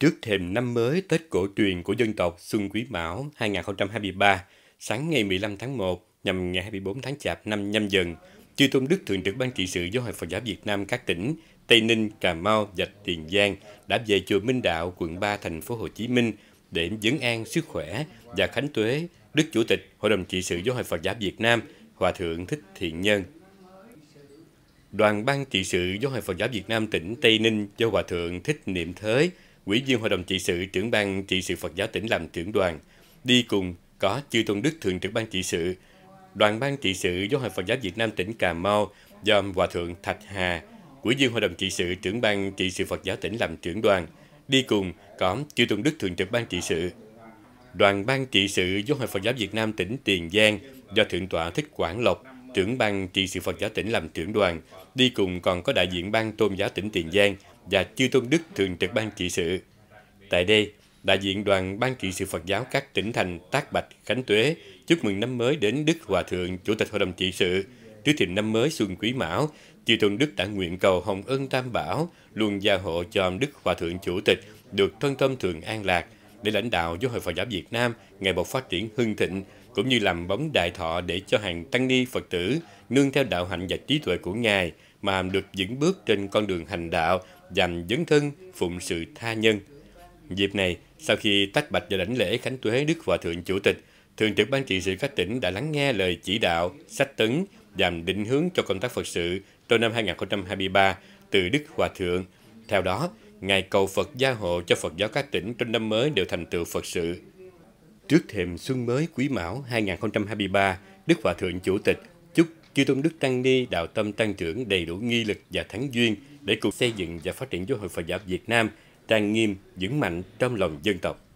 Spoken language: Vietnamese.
Trước thềm năm mới Tết cổ truyền của dân tộc Xuân Quý Mão 2023, sáng ngày 15 tháng 1 nhằm ngày 24 tháng Chạp năm nhâm dần, Chư Tôn Đức Thường trực Ban trị sự Giáo hội Phật giáo Việt Nam các tỉnh Tây Ninh, Cà Mau và Tiền Giang đã về chùa Minh Đạo, quận 3, thành phố Hồ Chí Minh để dấn an sức khỏe và khánh tuế Đức Chủ tịch Hội đồng trị sự Giáo hội Phật giáo Việt Nam Hòa thượng Thích Thiện Nhân. Đoàn Ban trị sự Giáo hội Phật giáo Việt Nam tỉnh Tây Ninh do Hòa thượng Thích Niệm Thới Ủy viên Hội đồng trị sự trưởng ban trị sự Phật giáo tỉnh làm trưởng đoàn. Đi cùng có Chư Tôn Đức Thường trực ban trị sự, đoàn ban trị sự giáo hội Phật giáo Việt Nam tỉnh Cà Mau do Hòa Thượng Thạch Hà, Ủy viên Hội đồng trị sự trưởng ban trị sự Phật giáo tỉnh làm trưởng đoàn. Đi cùng có Chư Tôn Đức Thường trực ban trị sự. Đoàn ban trị sự giáo hội Phật giáo Việt Nam tỉnh Tiền Giang do Thượng tọa Thích Quảng Lộc, trưởng ban trị sự Phật giáo tỉnh làm trưởng đoàn. Đi cùng còn có đại diện ban tôn giáo tỉnh Tiền Giang – và chư tôn đức thường trực ban trị sự. Tại đây, đại diện đoàn ban trị sự Phật giáo các tỉnh thành Tác Bạch, Khánh Tuế chúc mừng năm mới đến Đức Hòa Thượng, Chủ tịch Hội đồng trị sự, trước thềm năm mới Xuân Quý Mão, chư tôn đức đã nguyện cầu hồng ân tam bảo luôn gia hộ cho Đức Hòa Thượng Chủ tịch được thân tâm thường an lạc để lãnh đạo giáo hội Phật giáo Việt Nam ngày một phát triển hưng thịnh cũng như làm bóng đại thọ để cho hàng tăng ni Phật tử nương theo đạo hạnh và trí tuệ của Ngài mà được vững bước trên con đường hành đạo dành dấn thân phụng sự tha nhân. Dịp này, sau khi tách bạch và đảnh lễ khánh tuế Đức Hòa Thượng Chủ tịch, Thường trực Ban trị sự các tỉnh đã lắng nghe lời chỉ đạo, sách tấn, dành định hướng cho công tác Phật sự trong năm 2023 từ Đức Hòa Thượng. Theo đó, Ngài cầu Phật gia hộ cho Phật giáo các tỉnh trong năm mới đều thành tựu Phật sự. Trước thềm xuân mới quý mão 2023, Đức Hòa Thượng Chủ tịch Chư Tôn Đức Tăng Ni đạo tâm tăng trưởng đầy đủ nghi lực và thắng duyên để cùng xây dựng và phát triển giáo hội Phật giáo Việt Nam trang nghiêm, vững mạnh trong lòng dân tộc.